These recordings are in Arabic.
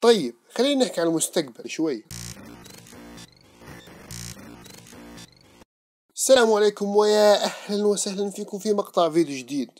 طيب خلينا نحكي عن المستقبل شوي السلام عليكم ويا اهلا وسهلا فيكم في مقطع فيديو جديد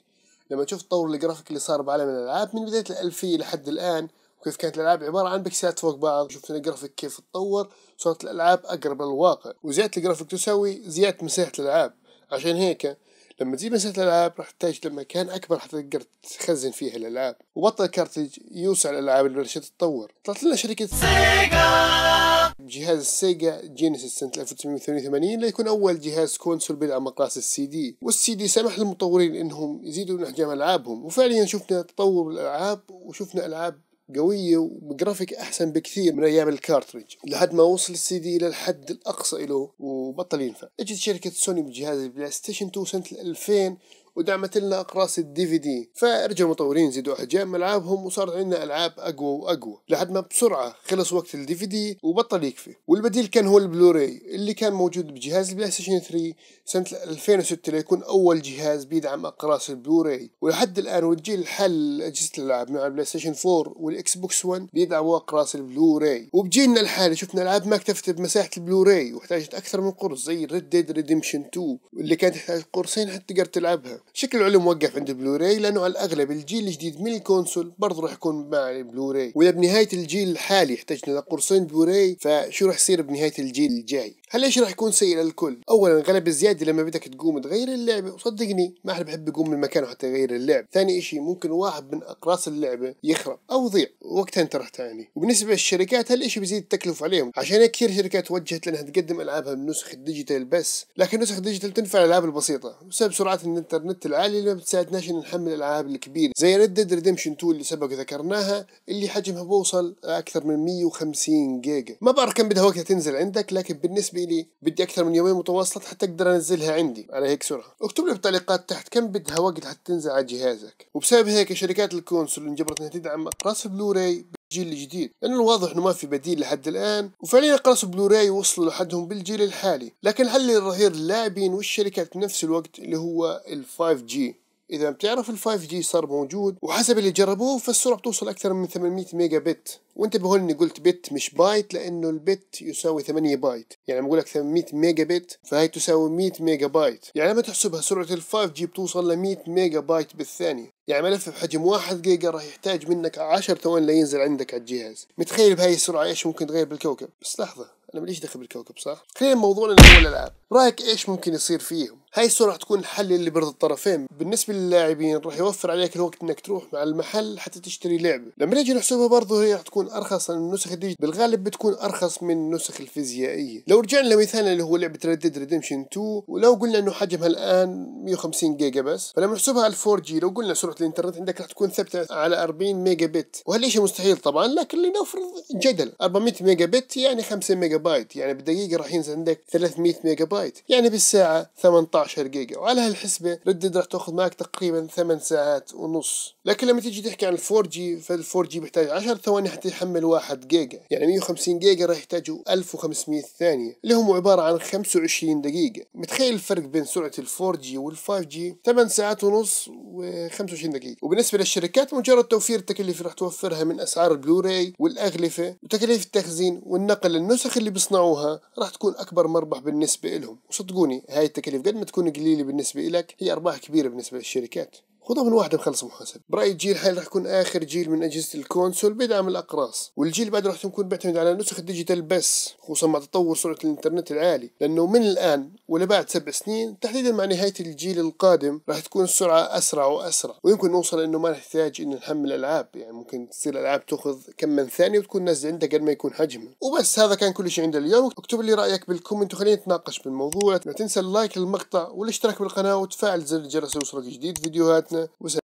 لما تشوف تطور الجرافيك اللي صار بعالم الالعاب من بدايه الالفيه لحد الان وكيف كانت الالعاب عباره عن بكسات فوق بعض شفنا الجرافيك كيف تطور صارت الالعاب اقرب للواقع وزياده الجرافيك تساوي زياده مساحه الالعاب عشان هيك لما تجيب مساحة الألعاب راح تحتاج لمكان أكبر حتى تقدر تخزن فيها الألعاب وبطل كارتج يوسع الألعاب اللي بلشت تتطور طلعت لنا شركة سيجا جهاز السيجا جينيسيس سنة 1988 ليكون أول جهاز كونسول بدأ مقاس السي دي والسي دي سمح للمطورين إنهم يزيدوا من أحجام ألعابهم وفعليا شفنا تطور الألعاب وشفنا ألعاب قوية وجرافيك أحسن بكثير من أيام الكارتريج لحد ما وصل السي دي إلى الحد الأقصى له وبطل ينفع اجت شركة سوني بجهاز البلاي ستيشن 2 سنة 2000 ودعمت لنا اقراص الدي في دي فرجعوا المطورين زيدوا احجام العابهم وصارت عندنا العاب اقوى واقوى لحد ما بسرعه خلص وقت الدي في دي وبطل يكفي والبديل كان هو البلوراي اللي كان موجود بجهاز البلاي ستيشن 3 سنه 2006 ليكون اول جهاز بيدعم اقراص البلوراي ولحد الان والجيل الحالي اجهزه الالعاب نوع البلاي ستيشن 4 والاكس بوكس 1 بيدعموا اقراص البلوراي وبجيلنا الحالي شفنا العاب ما اكتفت بمساحه البلوراي واحتاجت اكثر من قرص زي ريد ديد ريديمشن 2 اللي كانت تحتاج قرصين حتى تقدر تلعبها شكل العلم وقف عند البلوراي لانه على الاغلب الجيل الجديد من الكونسول برضه راح يكون مع البلوراي واذا بنهايه الجيل الحالي احتجنا لقرصين بلوراي فشو راح يصير بنهايه الجيل الجاي هل ايش راح يكون سيء للكل؟ اولا غلب الزياده لما بدك تقوم تغير اللعبه وصدقني ما حد بحب يقوم من مكانه حتى يغير اللعب، ثاني شيء ممكن واحد من اقراص اللعبه يخرب او يضيع وقتها انت راح تعاني، وبالنسبه للشركات الشيء بيزيد التكلفه عليهم، عشان هيك كثير شركات وجهت لانها تقدم العابها بالنسخ الديجيتال بس، لكن نسخ الديجيتال تنفع الالعاب البسيطه بسبب سرعه الانترنت العاليه اللي ما بتساعدناش نحمل الالعاب الكبيره زي ريد ديد ريدمشن 2 اللي سبق ذكرناها اللي حجمها بوصل اكثر من 150 جيجا، ما بعرف كم بدها وقتها تنزل عندك لكن بالنسبه لي, لي بدي اكثر من يومين متواصلات حتى اقدر انزلها عندي على هيك سرعه اكتب لي بالتعليقات تحت كم بدها وقت حتى تنزل على جهازك وبسبب هيك شركات الكونسول انجبرت انها تدعم اقراص بلوراي الجيل الجديد لانه الواضح انه ما في بديل لحد الان وفعليا اقراص بلوراي وصلوا لحدهم بالجيل الحالي لكن الحل الرهير اللاعبين والشركات بنفس الوقت اللي هو ال 5G اذا بتعرف ال5 جي صار موجود وحسب اللي جربوه فالسرعه بتوصل اكثر من 800 ميجا بت وانتبهوا اني قلت بت مش بايت لانه البت يساوي 8 بايت يعني بقول لك 800 ميجا بت فهي تساوي 100 ميجا بايت يعني لما تحسبها سرعه ال5 جي بتوصل ل 100 ميجا بايت بالثانيه يعني ملف بحجم 1 جيجا راح يحتاج منك 10 ثواني لينزل عندك على الجهاز متخيل بهاي السرعه ايش ممكن تغير بالكوكب بس لحظه انا ماليش دخل بالكوكب صح خلينا موضوعنا اللي هو الالعاب رايك ايش ممكن يصير فيهم هاي الصورة راح تكون الحل اللي برضى الطرفين بالنسبة للاعبين راح يوفر عليك الوقت انك تروح مع المحل حتى تشتري لعبة لما نجي نحسبها برضه هي راح تكون ارخص من النسخ الديجيتال بالغالب بتكون ارخص من النسخ الفيزيائية لو رجعنا لمثالنا اللي هو لعبة Red Dead Redemption 2 ولو قلنا انه حجمها الان 150 جيجا بس فلما نحسبها على 4 جي لو قلنا سرعة الانترنت عندك راح تكون ثابتة على 40 ميجا بت وهالشيء مستحيل طبعا لكن لنفرض جدل 400 ميجا بت يعني 5 ميجا بايت يعني بالدقيقة راح ينزل عندك 300 ميجا بايت يعني بالساعة 18 16 جيجا وعلى هالحسبة ردد راح تاخذ معك تقريبا 8 ساعات ونص لكن لما تيجي تحكي عن 4 جي فال4 جي بيحتاج 10 ثواني حتى يحمل 1 جيجا يعني 150 جيجا راح يحتاجوا 1500 ثانية اللي هم عبارة عن 25 دقيقة متخيل الفرق بين سرعة ال4 جي وال5 جي 8 ساعات ونص و25 دقيقة وبالنسبة للشركات مجرد توفير التكلفة راح توفرها من أسعار البلوراي والأغلفة وتكاليف التخزين والنقل النسخ اللي بيصنعوها راح تكون أكبر مربح بالنسبة لهم وصدقوني هاي التكاليف قد ما تكون قليلة بالنسبة لك هي أرباح كبيرة بالنسبة للشركات خذها من واحدة بخلص محاسب برأيي الجيل الحالي راح يكون آخر جيل من أجهزة الكونسول بيدعم الأقراص والجيل بعده راح يكون بيعتمد على نسخ الديجيتال بس خصوصا مع تطور سرعة الإنترنت العالي لأنه من الآن ولبعد سبع سنين تحديدا مع نهاية الجيل القادم راح تكون السرعة أسرع وأسرع ويمكن نوصل إنه ما نحتاج إنه نحمل ألعاب يعني ممكن تصير ألعاب تأخذ كم من ثانية وتكون نازلة عندك قد ما يكون حجمها وبس هذا كان كل شيء عندنا اليوم اكتب لي رأيك بالكومنت وخلينا نتناقش بالموضوع لا تنسى اللايك للمقطع والاشتراك بالقناة وتفعل زر الجرس ليوصلك جديد فيديوهات né, os